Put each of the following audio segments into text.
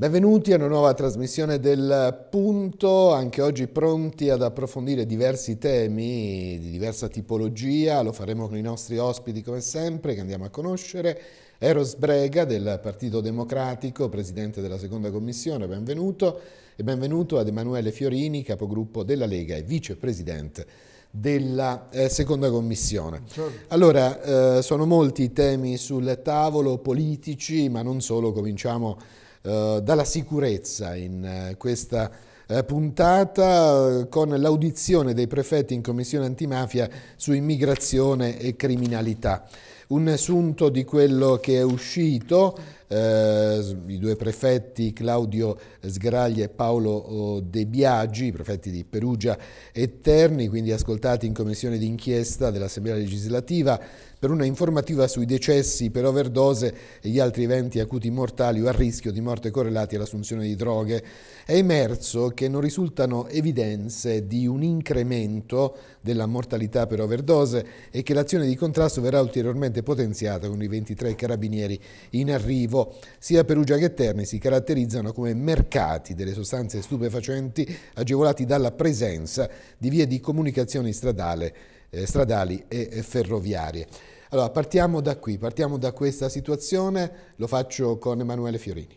Benvenuti a una nuova trasmissione del Punto, anche oggi pronti ad approfondire diversi temi di diversa tipologia, lo faremo con i nostri ospiti come sempre che andiamo a conoscere. Eros Brega del Partito Democratico, presidente della seconda commissione, benvenuto e benvenuto ad Emanuele Fiorini, capogruppo della Lega e vicepresidente della eh, seconda commissione. Allora, eh, sono molti i temi sul tavolo, politici, ma non solo, cominciamo eh, dalla sicurezza in eh, questa eh, puntata con l'audizione dei prefetti in Commissione antimafia su immigrazione e criminalità. Un assunto di quello che è uscito, eh, i due prefetti Claudio Sgraglia e Paolo De Biagi, prefetti di Perugia e Terni, quindi ascoltati in commissione d'inchiesta dell'Assemblea legislativa, per una informativa sui decessi per overdose e gli altri eventi acuti mortali o a rischio di morte correlati all'assunzione di droghe. È emerso che non risultano evidenze di un incremento della mortalità per overdose e che l'azione di contrasto verrà ulteriormente potenziata con i 23 carabinieri in arrivo. Sia Perugia che Terni si caratterizzano come mercati delle sostanze stupefacenti agevolati dalla presenza di vie di comunicazione stradale eh, stradali e, ferroviarie. Allora, partiamo da qui, partiamo da questa situazione, lo faccio con Emanuele Fiorini.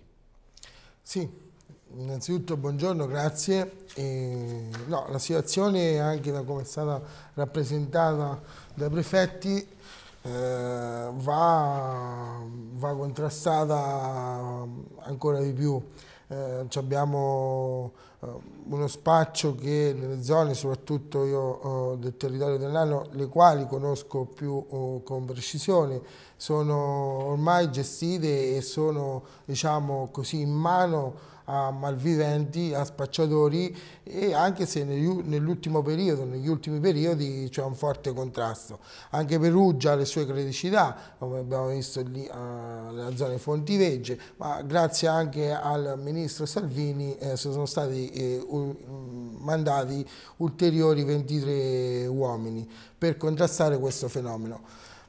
Sì, innanzitutto buongiorno, grazie. E, no, la situazione, anche da come è stata rappresentata dai prefetti, eh, va, va contrastata ancora di più eh, abbiamo eh, uno spaccio che nelle zone, soprattutto io eh, del territorio dell'anno, le quali conosco più eh, con precisione, sono ormai gestite e sono diciamo così, in mano a malviventi, a spacciatori e anche se nell'ultimo periodo, negli ultimi periodi c'è un forte contrasto. Anche Perugia ha le sue criticità, come abbiamo visto lì eh, nella zona di Fontivegge, ma grazie anche al ministro Salvini eh, sono stati eh, mm, mandati ulteriori 23 uomini per contrastare questo fenomeno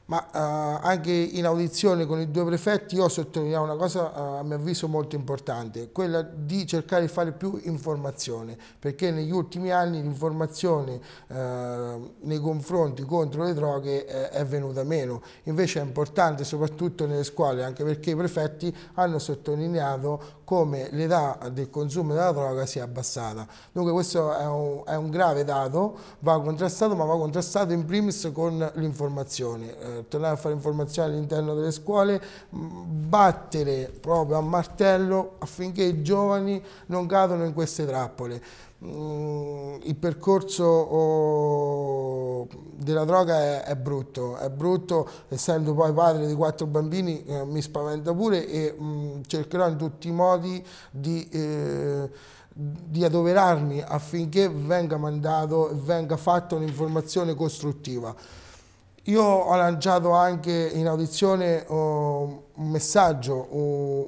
ma eh, anche in audizione con i due prefetti io sottolineavo una cosa eh, a mio avviso molto importante, quella di cercare di fare più informazione, perché negli ultimi anni l'informazione eh, nei confronti contro le droghe eh, è venuta meno, invece è importante soprattutto nelle scuole, anche perché i prefetti hanno sottolineato come l'età del consumo della droga sia abbassata. Dunque questo è un, è un grave dato, va contrastato, ma va contrastato in primis con l'informazione. Eh, tornare a fare informazione all'interno delle scuole, battere proprio a martello affinché i giovani non cadano in queste trappole. Mm, il percorso oh, della droga è, brutto, è brutto, essendo poi padre di quattro bambini eh, mi spaventa pure e mm, cercherò in tutti i modi di, eh, di adoperarmi affinché venga mandato e venga fatta un'informazione costruttiva. Io ho lanciato anche in audizione oh, un messaggio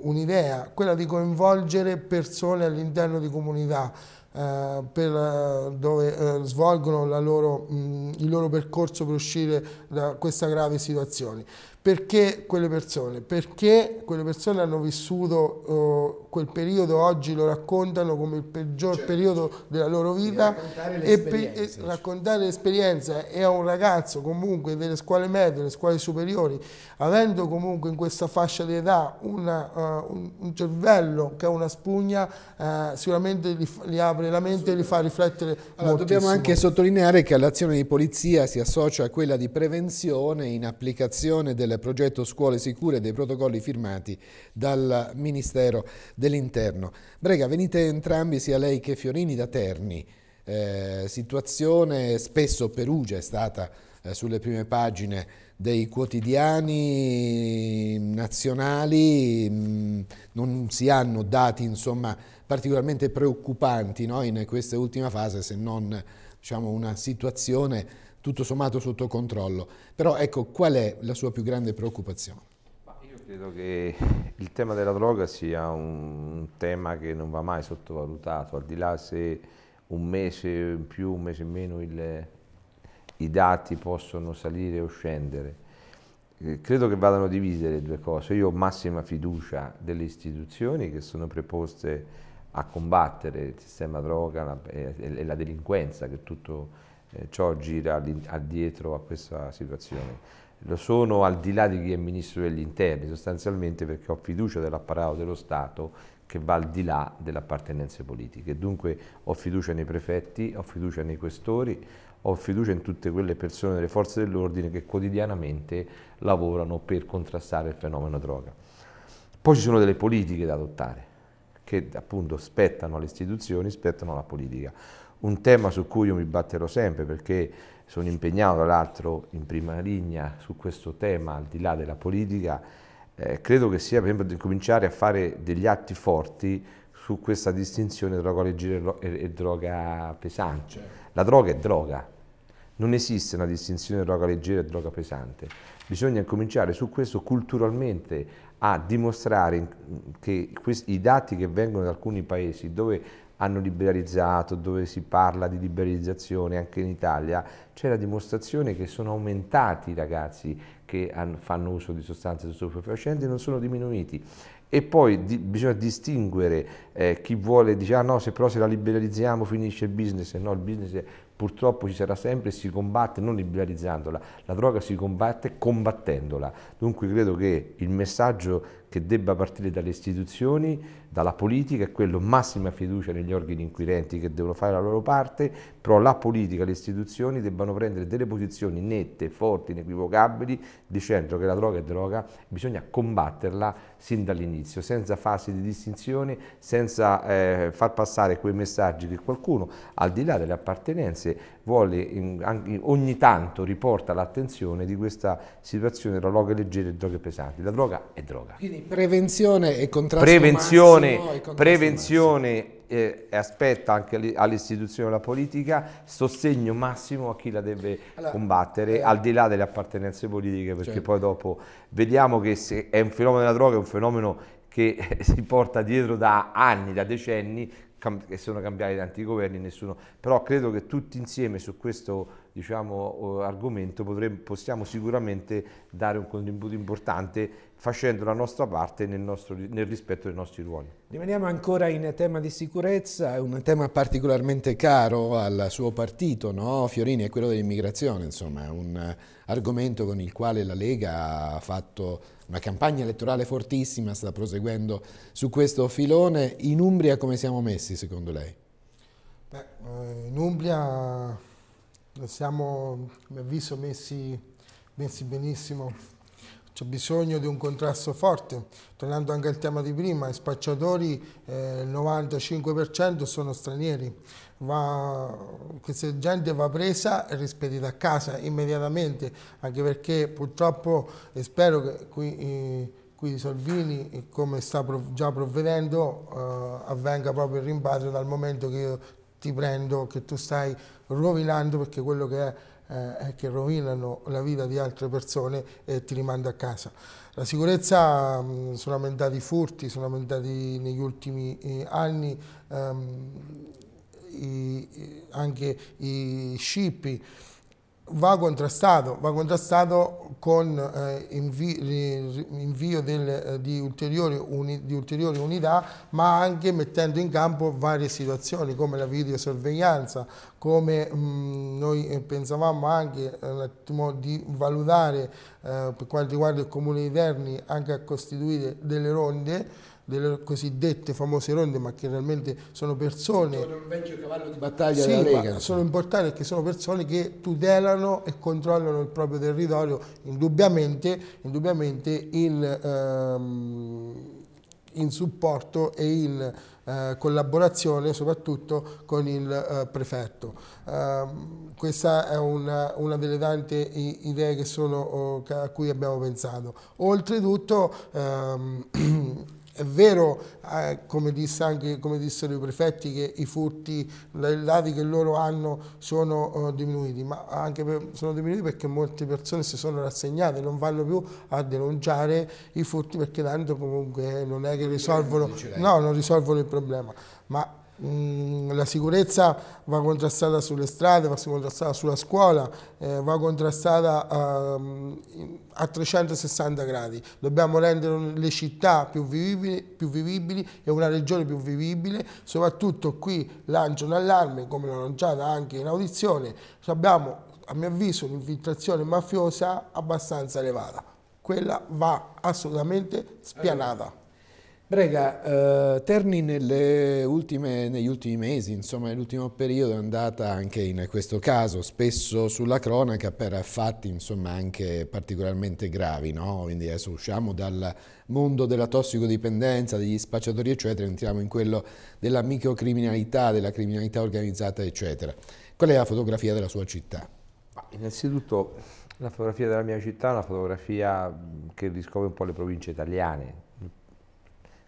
un'idea, quella di coinvolgere persone all'interno di comunità eh, per, eh, dove eh, svolgono loro, mh, mm, il loro percorso per uscire da questa grave situazione. Perché quelle persone? Perché quelle persone hanno vissuto eh, quel periodo, oggi lo raccontano come il peggior certo. periodo della loro vita. E raccontare l'esperienza e, e a un ragazzo comunque delle scuole medie, delle scuole superiori, avendo comunque in questa fascia di età una, uh, un, un, cervello che è una spugna uh, sicuramente gli, gli, apre la mente e li fa riflettere allora, dobbiamo anche sottolineare che l'azione di polizia si associa a quella di prevenzione in applicazione del progetto scuole sicure e dei protocolli firmati dal Ministero dell'Interno Brega venite entrambi sia lei che Fiorini da Terni eh, situazione spesso Perugia è stata eh, sulle prime pagine dei quotidiani nazionali mm, non si hanno dati insomma, particolarmente preoccupanti no? in questa ultima fase se non diciamo, una situazione tutto sommato sotto controllo. Però ecco qual è la sua più grande preoccupazione? Io credo che il tema della droga sia un tema che non va mai sottovalutato, al di là se un mese in più, un mese in meno il i dati possono salire o scendere. Eh, credo che vadano divise le due cose. Io ho massima fiducia delle istituzioni che sono preposte a combattere il sistema droga e, la delinquenza, che tutto eh, ciò gira addietro a questa situazione. Lo sono al di là di chi è ministro degli interni, sostanzialmente perché ho fiducia dell'apparato dello Stato che va al di là delle appartenenze politiche. Dunque ho fiducia nei prefetti, ho fiducia nei questori, ho fiducia in tutte quelle persone delle forze dell'ordine che quotidianamente lavorano per contrastare il fenomeno droga. Poi ci sono delle politiche da adottare, che appunto spettano alle istituzioni, spettano alla politica. Un tema su cui io mi batterò sempre perché sono impegnato tra l'altro in prima linea su questo tema al di là della politica, eh, credo che sia per esempio di cominciare a fare degli atti forti su questa distinzione droga leggera e, droga pesante. Certo. La droga è droga, non esiste una distinzione tra droga leggera e droga pesante. Bisogna cominciare su questo culturalmente a dimostrare che i dati che vengono da alcuni paesi dove hanno liberalizzato, dove si parla di liberalizzazione anche in Italia, c'è la dimostrazione che sono aumentati i ragazzi che hanno, fanno uso di sostanze stupefacenti, e non sono diminuiti e poi di, bisogna distinguere eh, chi vuole dire ah no se però se la liberalizziamo finisce il business no il business è, purtroppo ci sarà sempre e si combatte non liberalizzandola la droga si combatte combattendola dunque credo che il messaggio che debba partire dalle istituzioni, dalla politica, è quello massima fiducia negli organi inquirenti che devono fare la loro parte, però la politica e le istituzioni debbano prendere delle posizioni nette, forti, inequivocabili, dicendo che la droga è droga, bisogna combatterla sin dall'inizio, senza fasi di distinzione, senza eh, far passare quei messaggi che qualcuno, al di là delle appartenenze, vuole in, anche, ogni tanto riporta l'attenzione di questa situazione tra droghe leggere e droghe pesanti. La droga è droga. Quindi prevenzione e contrasto prevenzione, massimo, e contrasto prevenzione eh, aspetta anche all'istituzione della politica sostegno massimo a chi la deve allora, combattere, eh, al di là delle appartenenze politiche, perché certo. poi dopo vediamo che è un fenomeno della droga, è un fenomeno che si porta dietro da anni, da decenni, che sono cambiati tanti governi, nessuno, però credo che tutti insieme su questo diciamo, argomento potremmo, possiamo sicuramente dare un contributo importante facendo la nostra parte nel, nostro, nel rispetto dei nostri ruoli. Rimaniamo ancora in tema di sicurezza, un tema particolarmente caro al suo partito, no? Fiorini, è quello dell'immigrazione, insomma, un argomento con il quale la Lega ha fatto una campagna elettorale fortissima, sta proseguendo su questo filone. In Umbria come siamo messi secondo lei? Beh, eh, in Umbria siamo, come avviso, messi, messi benissimo. C'è bisogno di un contrasto forte. Tornando anche al tema di prima, i spacciatori, eh, il 95% sono stranieri. Va, questa gente va presa e rispedita a casa immediatamente, anche perché purtroppo, e spero che qui... Eh, qui Salvini, come sta già provvedendo, eh, avvenga proprio il rimpatrio dal momento che io ti prendo, che tu stai rovinando perché quello che è eh, che rovinano la vita di altre persone e ti rimanda a casa. La sicurezza mh, mm, sono aumentati i furti, sono aumentati negli ultimi eh, anni ehm, i, anche i scippi, va contrastato, va contrastato con eh, invi invio del, eh, di, ulteriori di, ulteriori unità, ma anche mettendo in campo varie situazioni come la videosorveglianza, come mh, mm, noi eh, pensavamo anche eh, di valutare eh, per quanto riguarda il comune di Terni anche a costituire delle ronde delle cosiddette famose ronde, ma che realmente sono persone... Sono un vecchio cavallo di battaglia sì, della Lega. sono importanti perché sono persone che tutelano e controllano il proprio territorio, indubbiamente, indubbiamente in, ehm, in, supporto e in eh, collaborazione soprattutto con il eh, prefetto. Eh, questa è una, una delle tante idee sono, oh, a cui abbiamo pensato. Oltretutto... Ehm, È vero, eh, come, disse anche, come, dissero i prefetti, che i furti, i dati che loro hanno sono eh, diminuiti, ma anche per, sono diminuiti perché molte persone si sono rassegnate, non vanno più a denunciare i furti perché tanto comunque non è che risolvono, no, non risolvono il problema. Ma Mm, la sicurezza va contrastata sulle strade, va contrastata sulla scuola, eh, va contrastata ehm, a, a, 360 gradi. Dobbiamo rendere le città più vivibili, più vivibili, e una regione più vivibile. Soprattutto qui lancio un allarme, come l'ho lanciata anche in audizione, abbiamo a mio avviso un'infiltrazione mafiosa abbastanza elevata. Quella va assolutamente spianata. Brega, eh, Terni ultime, negli ultimi mesi, insomma nell'ultimo periodo è andata anche in questo caso, spesso sulla cronaca per fatti insomma anche particolarmente gravi, no? quindi adesso usciamo dal mondo della tossicodipendenza, degli spacciatori eccetera, entriamo in quello della microcriminalità, della criminalità organizzata eccetera. Qual è la fotografia della sua città? Innanzitutto la fotografia della mia città è una fotografia che riscopre un po' le province italiane,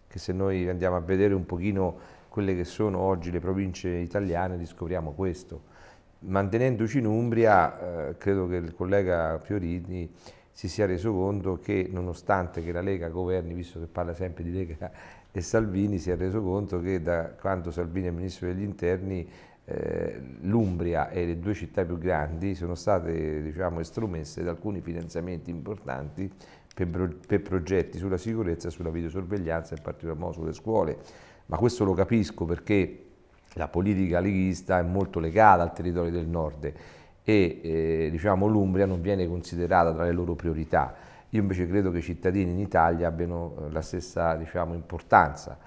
che se noi andiamo a vedere un pochino quelle che sono oggi le province italiane riscopriamo questo. Mantenendoci in Umbria, eh, credo che il collega Fiorini si sia reso conto che nonostante che la Lega governi, visto che parla sempre di Lega e Salvini, si è reso conto che da quando Salvini è Ministro degli Interni eh, l'Umbria e le due città più grandi sono state diciamo, estromesse da alcuni finanziamenti importanti per, per progetti sulla sicurezza, sulla videosorveglianza, in particolar modo sulle scuole. Ma questo lo capisco perché la politica leghista è molto legata al territorio del nord e eh, diciamo, l'Umbria non viene considerata tra le loro priorità. Io invece credo che i cittadini in Italia abbiano eh, la stessa diciamo, importanza.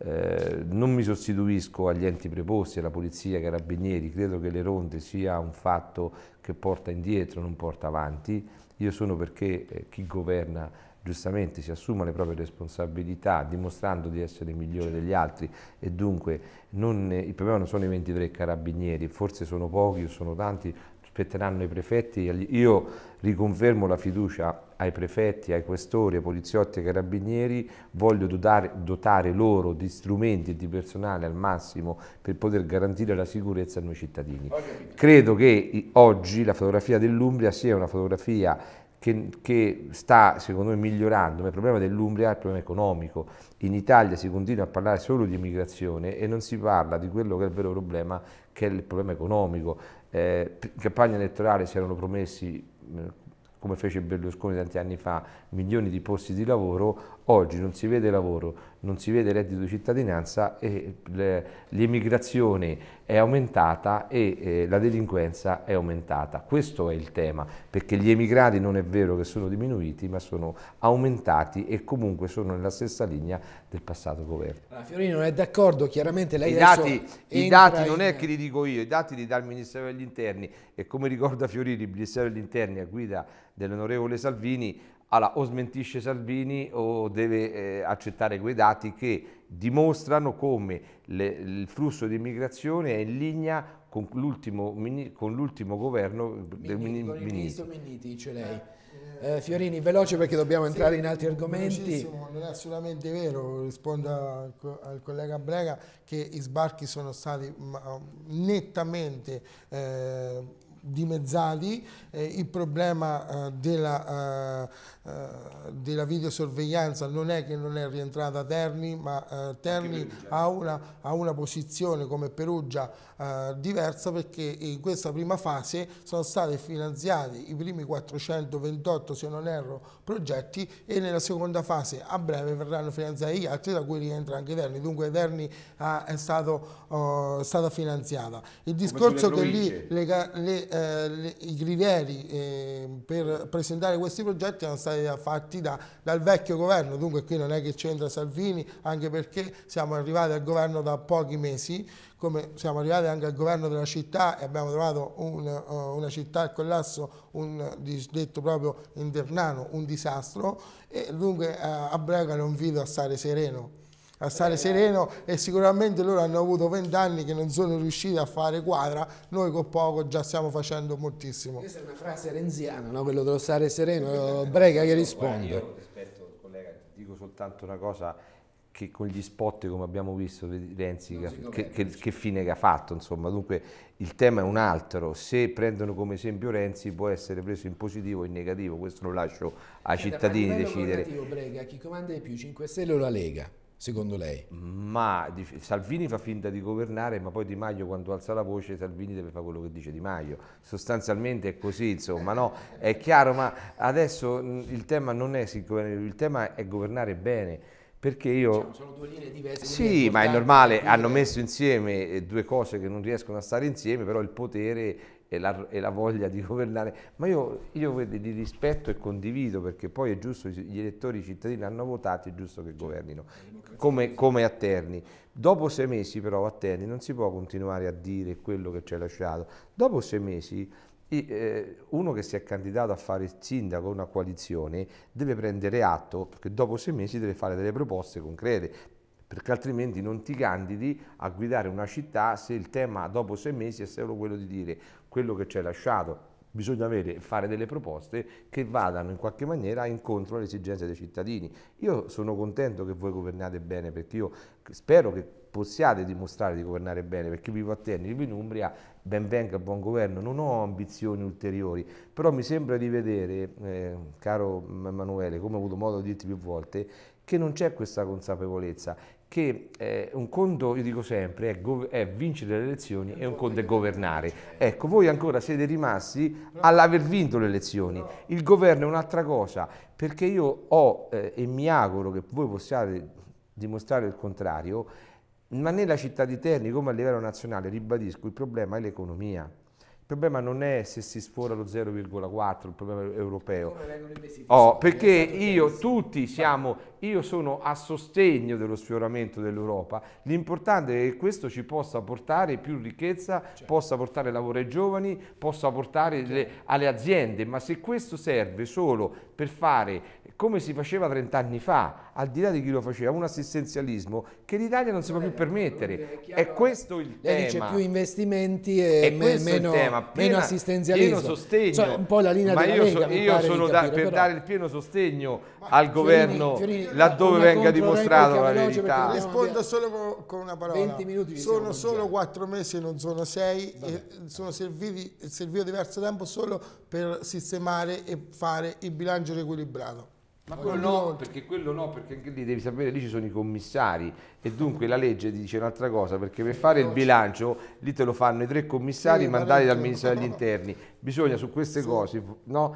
Eh, non mi sostituisco agli enti preposti, alla polizia, ai carabinieri, credo che le ronde sia un fatto che porta indietro, non porta avanti. Io sono perché eh, chi governa giustamente si assuma le proprie responsabilità dimostrando di essere migliore degli altri e dunque non, il problema non sono i 23 carabinieri, forse sono pochi o sono tanti, spetteranno i prefetti. Io riconfermo la fiducia ai prefetti, ai questori, ai poliziotti, ai carabinieri, voglio dotare, dotare loro di strumenti e di personale al massimo per poter garantire la sicurezza a noi cittadini. Credo che oggi la fotografia dell'Umbria sia una fotografia che, che, sta secondo me migliorando, ma il problema dell'Umbria è il problema economico. In Italia si continua a parlare solo di immigrazione e non si parla di quello che è il vero problema, che è il problema economico. Eh, in campagna elettorale si erano promessi come fece Berlusconi tanti anni fa, milioni di posti di lavoro, oggi non si vede lavoro, non si vede reddito di cittadinanza e l'immigrazione è aumentata e eh, la delinquenza è aumentata. Questo è il tema, perché gli emigrati non è vero che sono diminuiti, ma sono aumentati e comunque sono nella stessa linea del passato governo. Allora, Fiorino non è d'accordo, chiaramente lei I dati, i dati non in... è che li dico io, i dati li dà il Ministero degli Interni e come ricorda Fiorini, il Ministero degli Interni a guida dell'onorevole Salvini allora o smentisce Salvini o deve eh, accettare quei dati che dimostrano come le, il flusso di immigrazione è in linea con l'ultimo, governo del Miniti. Il ministro Minniti, dice lei. Eh, Fiorini, veloce perché dobbiamo entrare sì, in altri argomenti. Non è assolutamente vero, rispondo al collega Brega che i sbarchi sono stati nettamente... Eh, dimezzati, eh, il problema eh, della, eh, eh, della, videosorveglianza non è che non è rientrata Terni, ma eh, Terni ha una, ha una, posizione come Perugia eh, diversa perché in questa prima fase sono stati finanziati i primi 428, se non erro, progetti e nella seconda fase a breve verranno finanziati gli altri da cui rientra anche Terni, dunque Terni ha, è, stato, oh, è stata finanziata. Il discorso che lì le, le eh, i grivieri eh, per presentare questi progetti erano stati fatti da, dal vecchio governo, dunque qui non è che c'entra Salvini, anche perché siamo arrivati al governo da pochi mesi, come siamo arrivati anche al governo della città e abbiamo trovato un, eh, una città al collasso, un, detto proprio in Ternano, un disastro e dunque eh, a Brega non invito a stare sereno a stare sereno e sicuramente loro hanno avuto vent'anni che non sono riusciti a fare quadra, noi con poco già stiamo facendo moltissimo. Questa è una frase renziana, no? quello dello stare sereno, Brega che risponde. Io rispetto, collega, dico soltanto una cosa, che con gli spot come abbiamo visto Renzi che, che, che, fine che ha fatto insomma dunque il tema è un altro se prendono come esempio Renzi può essere preso in positivo o in negativo questo lo lascio ai cittadini decidere negativo, Brega, chi comanda di più 5 Stelle o la Lega secondo lei? Ma Salvini fa finta di governare, ma poi Di Maio quando alza la voce Salvini deve fare quello che dice Di Maio. Sostanzialmente è così, insomma, no? È chiaro, ma adesso mm, il tema non è il tema è governare bene. Perché io... Diciamo, sono due linee diverse. Sì, ma è normale, hanno messo insieme eh, due cose che non riescono a stare insieme, però il potere e la, e la, voglia di governare, ma io, io li rispetto e condivido perché poi è giusto, gli elettori, i cittadini hanno votato, è giusto che governino, come, come a Terni. Dopo sei mesi però a Terni non si può continuare a dire quello che ci hai lasciato, dopo sei mesi eh, uno che si è candidato a fare il sindaco, una coalizione, deve prendere atto perché dopo sei mesi deve fare delle proposte concrete, perché altrimenti non ti candidi a guidare una città se il tema dopo sei mesi è solo quello di dire quello che ci hai lasciato. Bisogna avere, fare delle proposte che vadano in qualche maniera incontro alle esigenze dei cittadini. Io sono contento che voi governate bene perché io spero che possiate dimostrare di governare bene, perché vivo a Terni, vivo in Umbria, ben venga il buon governo, non ho ambizioni ulteriori, però mi sembra di vedere, eh, caro Emanuele, come ho avuto modo di dirti più volte, che non c'è questa consapevolezza che eh, un conto, io dico sempre, è, è vincere le elezioni e un conto è governare. Ecco, voi ancora siete rimasti all'aver vinto le elezioni, il governo è un'altra cosa, perché io ho eh, e mi auguro che voi possiate dimostrare il contrario, ma nella città di Terni come a livello nazionale, ribadisco, il problema è l'economia. Il problema non è se si sfora lo 0,4, il problema è europeo. Come Oh, perché io tutti siamo, io sono a sostegno dello sfioramento dell'Europa. L'importante è che questo ci possa portare più ricchezza, certo. possa portare lavoro ai giovani, possa portare certo. le, alle aziende, ma se questo serve solo per fare come si faceva 30 anni fa, al di là di chi lo faceva, un assistenzialismo che l'Italia non si può più permettere. È questo il tema. Lei dice più investimenti e me, meno... Il tema ma piena, meno assistenzialismo. Pieno sostegno. Cioè, un po' la linea ma io, Lega, so, io sono da, capire, per però. dare il pieno sostegno ma al governo Fiorini, laddove venga dimostrato la verità. Rispondo solo con una parola. sono solo quattro mesi, non sono sei, e sono serviti, servito diverso tempo solo per sistemare e fare il bilancio riequilibrato. Ma quello no, perché quello no, perché anche lì devi sapere, lì ci sono i commissari e dunque la legge dice un'altra cosa, perché per fare il bilancio lì te lo fanno i tre commissari mandati dal Ministro degli Interni. Bisogna su queste cose, no?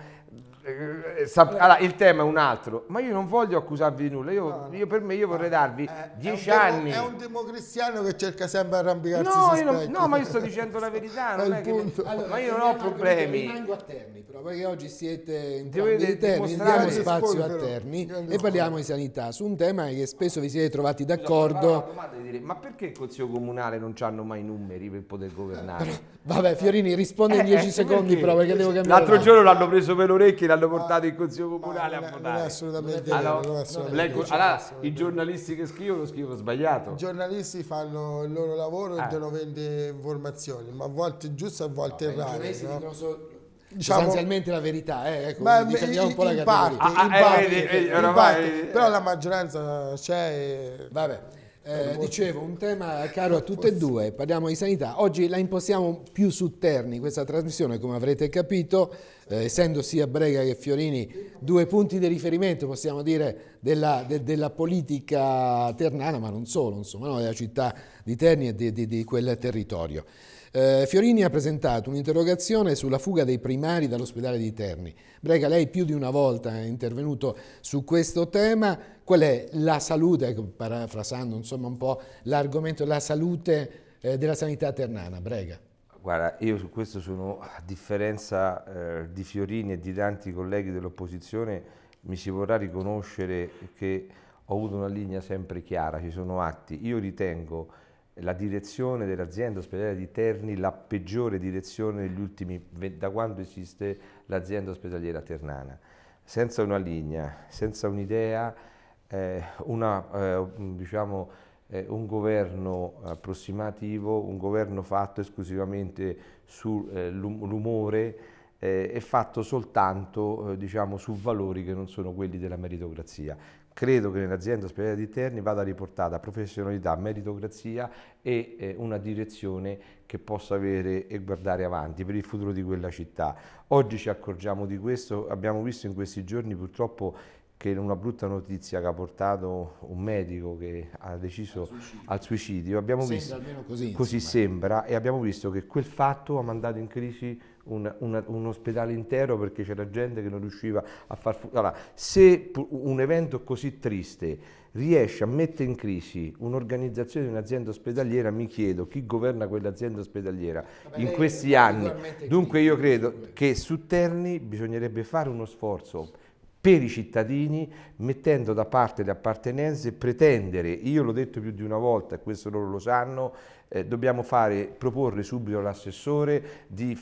Eh, allora, il tema è un altro, ma io non voglio accusarvi di nulla, io, no, no. io per me io vorrei eh, darvi eh, dieci è anni. è un democristiano che cerca sempre di arrampicarsi no, io non, no, ma io sto dicendo la verità, non è che, allora, ma io non ho problemi. Rimango a Terni, però perché oggi siete in Dovete Terni, diamo spazio a Terni e parliamo di sanità, su un tema che spesso vi siete trovati d'accordo. Ma perché il Consiglio Comunale non hanno mai i numeri per poter governare? Vabbè, Fiorini risponde in eh, dieci secondi però perché devo cambiare. L'altro giorno l'hanno preso per le orecchie l'hanno portato in consiglio comunale a votare. assolutamente allora, i giornalisti che scrivono scrivono sbagliato. I giornalisti fanno il loro lavoro e eh. devono vendere informazioni, ma a volte giusto, a volte errate. No? Diciamo, sostanzialmente la verità eh, ecco, ma, difendiamo un po' la in parte, ah, ah, eh, eh, però la maggioranza c'è e... vabbè eh, dicevo, un tema caro a tutte e due, parliamo di sanità. Oggi la impostiamo più su Terni, questa trasmissione, come avrete capito, eh, essendo sia Brega che Fiorini due punti di riferimento, possiamo dire, della, de, della politica ternana, ma non solo, insomma, no, della città di Terni e di, di, di quel territorio. Eh, Fiorini ha presentato un'interrogazione sulla fuga dei primari dall'ospedale di Terni. Brega, lei più di una volta è intervenuto su questo tema qual è la salute, ecco, parafrasando insomma un po' l'argomento, la salute eh, della sanità ternana, prega. Guarda, io su questo sono, a differenza eh, di Fiorini e di tanti colleghi dell'opposizione, mi si vorrà riconoscere che ho avuto una linea sempre chiara, ci sono atti. Io ritengo la direzione dell'azienda ospedaliera di Terni la peggiore direzione negli ultimi, da quando esiste l'azienda ospedaliera ternana. Senza una linea, senza un'idea, eh, una, eh, diciamo, eh, un governo approssimativo, un governo fatto esclusivamente sull'umore e fatto soltanto diciamo, su valori che non sono quelli della meritocrazia credo che nell'azienda ospedaliera di Terni vada riportata professionalità, meritocrazia e eh, una direzione che possa avere e guardare avanti per il futuro di quella città. Oggi ci accorgiamo di questo, abbiamo visto in questi giorni purtroppo che una brutta notizia che ha portato un medico che ha deciso al suicidio. Al suicidio. Abbiamo sembra visto, così, così sembra e abbiamo visto che quel fatto ha mandato in crisi un, un, un ospedale intero perché c'era gente che non riusciva a far... Allora, se un evento così triste riesce a mettere in crisi un'organizzazione di un'azienda ospedaliera, mi chiedo chi governa quell'azienda ospedaliera Vabbè, in questi anni. Dunque io credo che su Terni bisognerebbe fare uno sforzo per i cittadini, mettendo da parte le appartenenze, e pretendere, io l'ho detto più di una volta, e questo loro lo sanno, eh, dobbiamo fare, proporre subito all'assessore di,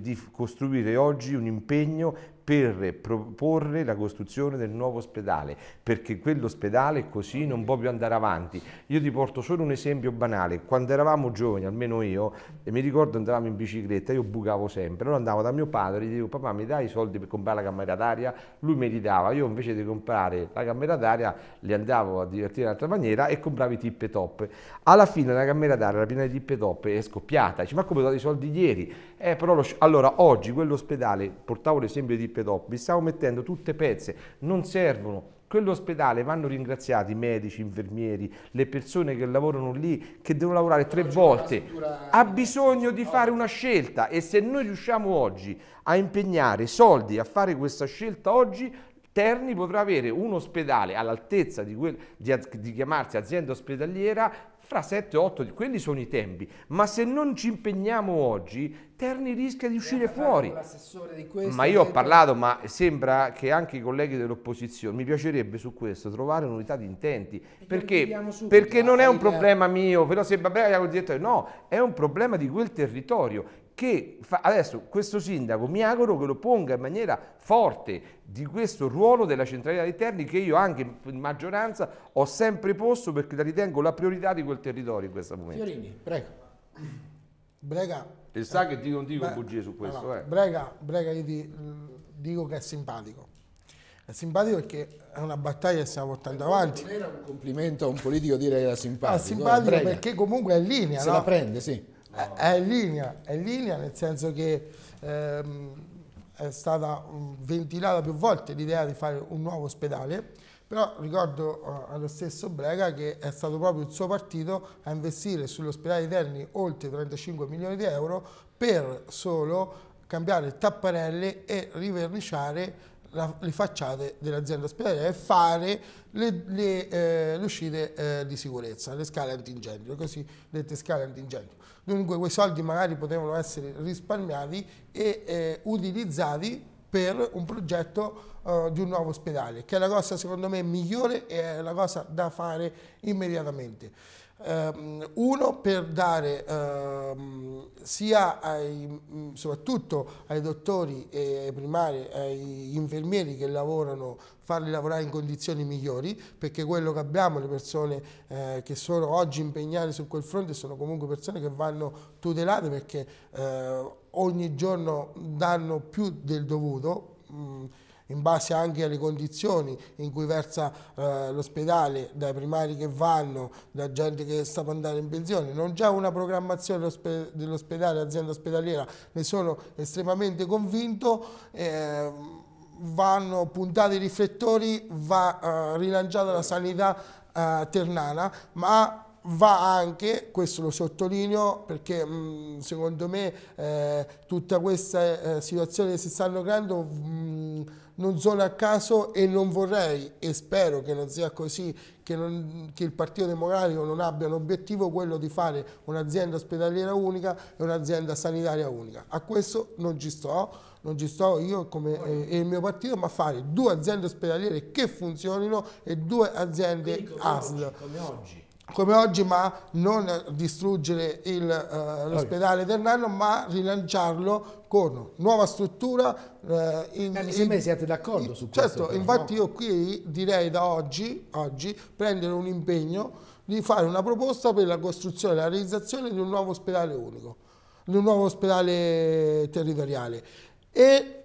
di costruire oggi un impegno per proporre la costruzione del nuovo ospedale, perché quell'ospedale così non può più andare avanti. Io ti porto solo un esempio banale, quando eravamo giovani, almeno io, e mi ricordo andavamo in bicicletta, io bucavo sempre, allora andavo da mio padre, e gli dicevo papà mi dai i soldi per comprare la camera d'aria? Lui me li dava, io invece di comprare la camera d'aria li andavo a divertire in altra maniera e compravo i tippe top. Alla fine la camera d'aria, la piena di tippe top, è scoppiata, dice ma come ho dato i soldi ieri? Eh, però lo... Allora oggi quell'ospedale, portavo l'esempio di tippe dopo, vi stiamo mettendo tutte pezze, non servono. Quell'ospedale vanno ringraziati i medici, infermieri, le persone che lavorano lì, che devono lavorare tre volte. Ha bisogno di fare una scelta e se noi riusciamo oggi a impegnare soldi a fare questa scelta oggi, Terni potrà avere un ospedale all'altezza di, di, di chiamarsi azienda ospedaliera fra 7-8, quelli sono i tempi, ma se non ci impegniamo oggi, Terni rischia di uscire fuori. Ma io ho parlato, ma sembra che anche i colleghi dell'opposizione, mi piacerebbe su questo trovare un'unità di intenti, perché, perché non è un problema mio, però sembra Babea ha detto no, è un problema di quel territorio che fa, adesso questo sindaco mi auguro che lo ponga in maniera forte di questo ruolo della centralità dei terni che io anche in maggioranza ho sempre posto perché la ritengo la priorità di quel territorio in questo momento. Fiorini, prego. Brega. E sa che ti non dico beh, bugie su questo. Allora, eh. Brega, Brega, io ti dico che è simpatico. È simpatico perché è una battaglia che stiamo portando avanti. Non era un complimento a un politico dire che era simpatico. È ah, simpatico eh, perché comunque è in linea. Se no? la prende, sì è in linea, è in linea nel senso che ehm, è stata ventilata più volte l'idea di fare un nuovo ospedale, però ricordo eh, allo stesso Brega che è stato proprio il suo partito a investire sull'ospedale di Terni oltre 35 milioni di euro per solo cambiare tapparelle e riverniciare la, le facciate dell'azienda ospedale e fare le, le, eh, le uscite eh, di sicurezza, le scale antincendio, così dette scale antincendio. Dunque quei soldi magari potevano essere risparmiati e eh, utilizzati per un progetto uh, di un nuovo ospedale, che è la cosa secondo me migliore e è la cosa da fare immediatamente. Um, uno per dare um, sia ai, mm, soprattutto ai dottori e ai primari, agli infermieri che lavorano, farli lavorare in condizioni migliori, perché quello che abbiamo, le persone eh, che sono oggi impegnate su quel fronte sono comunque persone che vanno tutelate perché eh, ogni giorno danno più del dovuto. Mh, mm, in base anche alle condizioni in cui versa eh, l'ospedale, dai primari che vanno, da gente che sta per andare in pensione, non c'è una programmazione dell'ospedale, azienda ospedaliera, ne sono estremamente convinto. Eh, vanno puntati i riflettori, va eh, rilanciata la sanità eh, ternana, ma va anche, questo lo sottolineo perché mh, mm, secondo me eh, tutta questa eh, situazione che si stanno creando mm, non sono a caso e non vorrei e spero che non sia così che, non, che il Partito Democratico non abbia l'obiettivo quello di fare un'azienda ospedaliera unica e un'azienda sanitaria unica. A questo non ci sto, non ci sto io come, eh, e il mio partito, ma fare due aziende ospedaliere che funzionino e due aziende Quindi, come ASL. Oggi, come oggi come oggi, ma non distruggere eh, l'ospedale uh, del ma rilanciarlo con nuova struttura. Uh, in, ma eh, mi sembra che siate d'accordo su questo. Certo, infatti no? io qui direi da oggi, oggi prendere un impegno di fare una proposta per la costruzione e la realizzazione di un nuovo ospedale unico, di un nuovo ospedale territoriale. E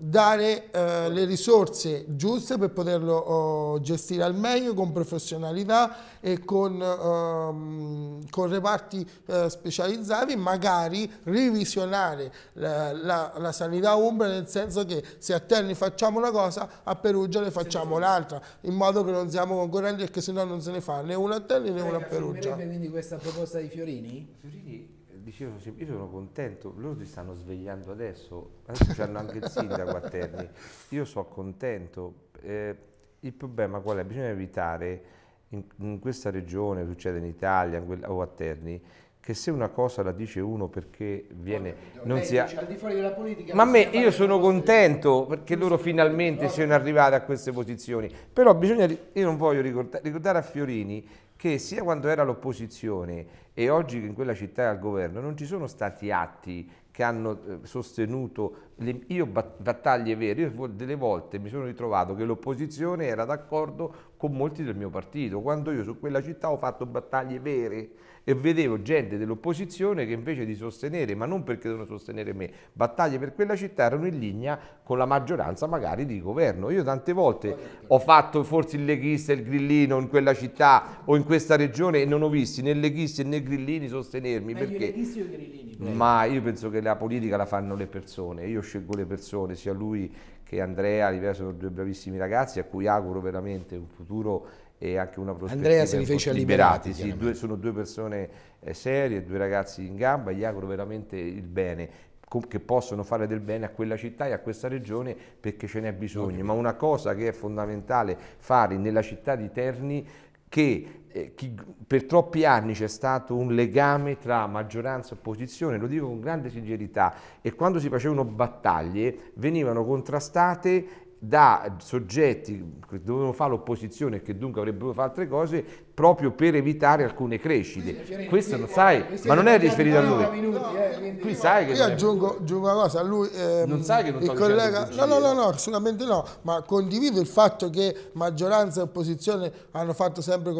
dare eh, le risorse giuste per poterlo oh, gestire al meglio con professionalità e con, ehm, con reparti eh, specializzati magari revisionare la, la, la, sanità umbra nel senso che se a Terni facciamo una cosa a Perugia ne facciamo un'altra in modo che non siamo concorrenti perché sennò non se ne fa né una a Terni né una a eh, Perugia quindi questa proposta di Fiorini? Fiorini dicevo io sono contento, loro si stanno svegliando adesso, adesso hanno anche il sindaco a Terni, io sono contento. Eh, il problema qual è? Bisogna evitare, in, in questa regione, succede in Italia o a Terni, che se una cosa la dice uno perché viene non si ha... al di fuori della politica ma a me io sono contento perché loro finalmente siano arrivati a queste posizioni però bisogna io non voglio ricordare, ricordare a Fiorini che sia quando era l'opposizione e oggi in quella città è al governo non ci sono stati atti che hanno eh, sostenuto le, io battaglie vere. Io delle volte mi sono ritrovato che l'opposizione era d'accordo con molti del mio partito, quando io su quella città ho fatto battaglie vere e vedevo gente dell'opposizione che invece di sostenere, ma non perché devono sostenere me, battaglie per quella città erano in linea con la maggioranza magari di governo. Io tante volte ho fatto forse il leghista e il grillino in quella città o in questa regione e non ho visti né leghisti né grillini sostenermi. Ma perché? Leghisti grillini? Ma io penso che la politica la fanno le persone, io scelgo le persone, sia lui che Andrea, sono due bravissimi ragazzi a cui auguro veramente un futuro e anche una prospettiva Andrea si riferisce a Liberati, sì, due, sono due persone eh, serie, due ragazzi in gamba, gli auguro veramente il bene che possono fare del bene a quella città e a questa regione perché ce n'è bisogno, ma una cosa che è fondamentale fare nella città di Terni che eh, chi, per troppi anni c'è stato un legame tra maggioranza e opposizione, lo dico con grande sincerità, e quando si facevano battaglie venivano contrastate da soggetti che dovevano fare l'opposizione e che dunque avrebbero fatto altre cose proprio per evitare alcune crescite. Questo lo eh, sai, eh, ma non è riferito a lui. Eh, Qui sai che... Io aggiungo, aggiungo una cosa, lui... Ehm, non sai che non il collega... No, no, no, no, assolutamente no, ma condivido il fatto che maggioranza e opposizione hanno fatto sempre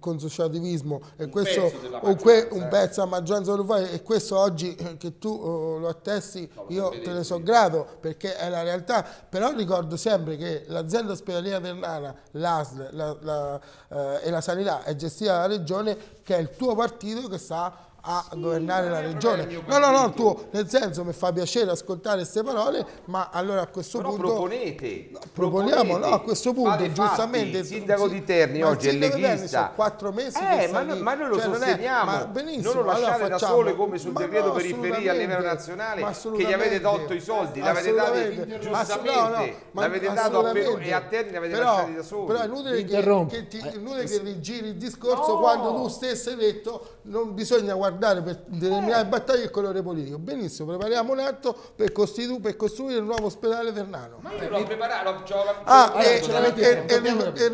consociativismo e un questo... Pezzo un, que, un pezzo a maggioranza lo fai e questo oggi che tu uh, lo attesti no, io te ne so grado perché è la realtà, però ricordo sempre che l'azienda ospedaliera ternana, l'ASL la, la, eh, e la sanità è gestire la regione che è il tuo partito che sta a governare la regione. No, no, no, tuo, nel senso mi fa piacere ascoltare queste parole, ma allora a questo Però punto... proponete. No, proponiamo, proponete, no, a questo punto giustamente... Fatti. Il sindaco di Terni oggi è leghista. quattro mesi eh, ma, no, ma, noi lo cioè, sosteniamo, non, è, ma benissimo, non lo lasciate allora facciamo, da sole come sul decreto no, periferia a livello nazionale, che gli avete tolto i soldi, l'avete dato giustamente, l'avete dato a Perù e a Terni l'avete lasciati da soli. Però è inutile che, che, ti, eh, inutile eh, che rigiri il discorso quando tu stesso hai detto non bisogna guardare guardare per determinare eh. battaglie il colore politico. Benissimo, prepariamo un atto per, costitu- per costruire il nuovo ospedale Ternano. Ma io l'ho ah, eh, eh, eh, e,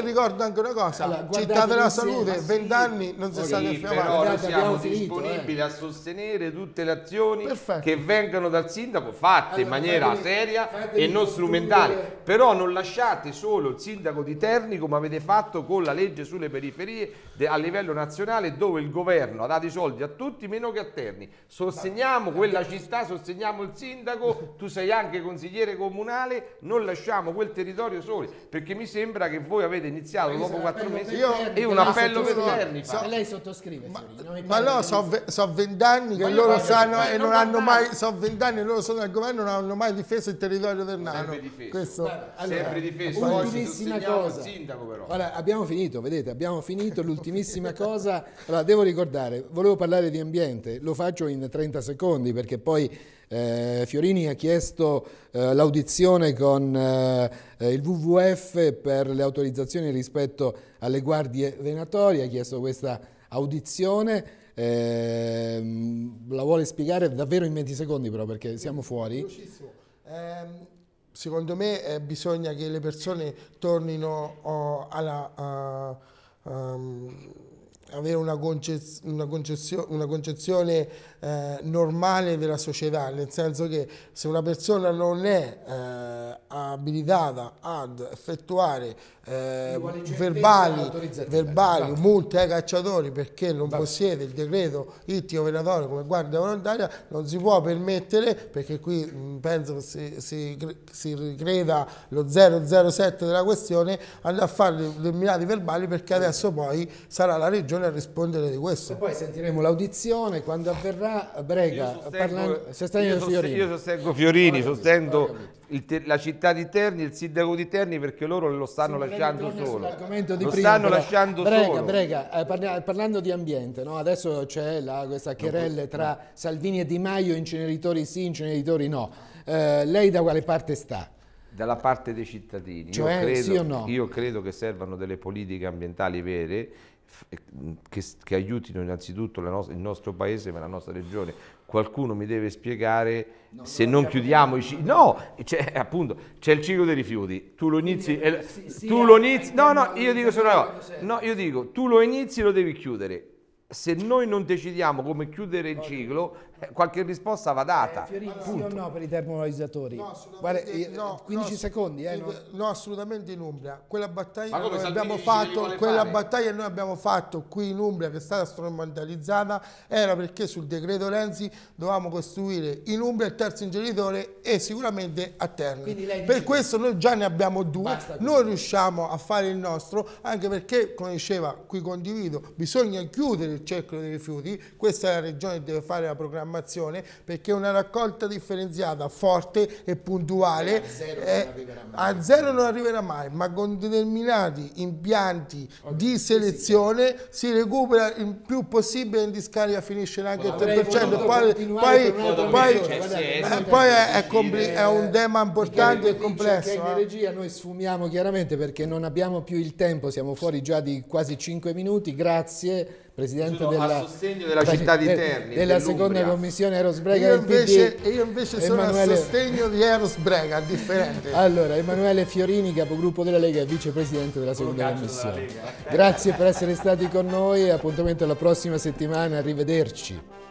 ricordo, anche una cosa, allora, Città della Salute, 20 anni non si sa che però noi siamo disponibili a sostenere tutte le azioni che vengano dal sindaco fatte in maniera seria e non strumentale. Però non lasciate solo il sindaco di Terni come avete fatto con la legge sulle periferie a livello nazionale dove il governo nessuno, ha dato i soldi a tutti meno che a Terni. Sosteniamo quella città, sosteniamo il sindaco, tu sei anche consigliere comunale, non lasciamo quel territorio soli, perché mi sembra che voi avete iniziato dopo esatto. quattro mesi io, e un appello per Terni. So, lei sottoscrive, ma, Fiorino, ma no, so, so vent'anni che loro sanno e non, hanno mai, so vent'anni loro sono al governo, non hanno mai difeso il territorio del Nano. Questo, allora, sempre difeso, ultimissima cosa. Sindaco, però. Allora, abbiamo finito, vedete, abbiamo finito l'ultimissima cosa. Allora, devo ricordare parlare? Volevo parlare di ambiente, lo faccio in 30 secondi perché poi eh, Fiorini ha chiesto eh, l'audizione con eh, eh il WWF per le autorizzazioni rispetto alle guardie venatorie, ha chiesto questa audizione. Ehm, la vuole spiegare davvero in 20 secondi però perché siamo fuori. Ehm, secondo me eh, bisogna che le persone tornino oh, alla... Um, avere una, concez una, concezio una concezione eh, normale della società, nel senso che se una persona non è eh, abilitata ad effettuare eh, verbali, verbali multe ai cacciatori perché non Vabbè. possiede il decreto ittimo operatorio come guardia volontaria, non si può permettere, perché qui mh, penso che si, si, si ricreda lo 007 della questione, andare a fare determinati verbali perché adesso poi sarà la regione a rispondere di questo. E poi sentiremo l'audizione quando avverrà Brega. Io sostengo, parlando, io Fiorini, io sostengo, Fiorini, capito, sostengo il, la città di Terni, il sindaco di Terni perché loro lo stanno sì, lasciando solo. Lo prima, stanno però, lasciando Brega, solo. Brega, eh, parla, parlando di ambiente, no? adesso c'è questa querelle tra Salvini e Di Maio, inceneritori sì, inceneritori no. Eh, lei da quale parte sta? dalla parte dei cittadini. Cioè, io, credo, sì no? io, credo, che servano delle politiche ambientali vere che, che aiutino innanzitutto no il nostro paese ma la nostra regione. Qualcuno mi deve spiegare no, se non chiudiamo i cicli. No, c'è, appunto, c'è il ciclo dei rifiuti. Tu lo inizi. Quindi, eh, sì, sì, eh, lo eh, inizi eh, no, no, io dico solo una cosa. No, io dico, tu lo inizi e lo devi chiudere. Se noi non decidiamo come chiudere il ciclo, eh, qualche risposta va data. Eh, Fiorini, sì o no per i termovalorizzatori? No, Guarda, eh, no, 15 no, secondi, eh, no? no? assolutamente in Umbria. Quella battaglia, noi abbiamo, fatto, quella battaglia che noi abbiamo fatto qui in Umbria, che è stata strumentalizzata, era perché sul decreto Renzi dovevamo costruire in Umbria il terzo ingeritore e sicuramente a Terni. Dice... Per questo noi già ne abbiamo due, Basta, noi riusciamo a fare il nostro, anche perché, come diceva, qui condivido, bisogna chiudere il cerchio dei rifiuti, questa è la regione che deve fare la programmazione programmazione perché una raccolta differenziata forte e puntuale eh, a zero non arriverà mai, ma con determinati impianti okay. di selezione si recupera il più possibile in discarica finisce neanche il 3%, poi, poi, poi, eh, poi è, è, è, un tema importante e complesso. In eh. regia noi sfumiamo chiaramente perché non abbiamo più il tempo, siamo fuori già di quasi 5 minuti, grazie presidente della, a sostegno della città di eh, Terni, della seconda commissione Eros Brega io invece, PD, io invece sono Emanuele... a sostegno di Eros Brega, differente. Allora, Emanuele Fiorini, capogruppo della Lega e vicepresidente della seconda commissione. Grazie per essere stati con noi, appuntamento alla prossima settimana, arrivederci.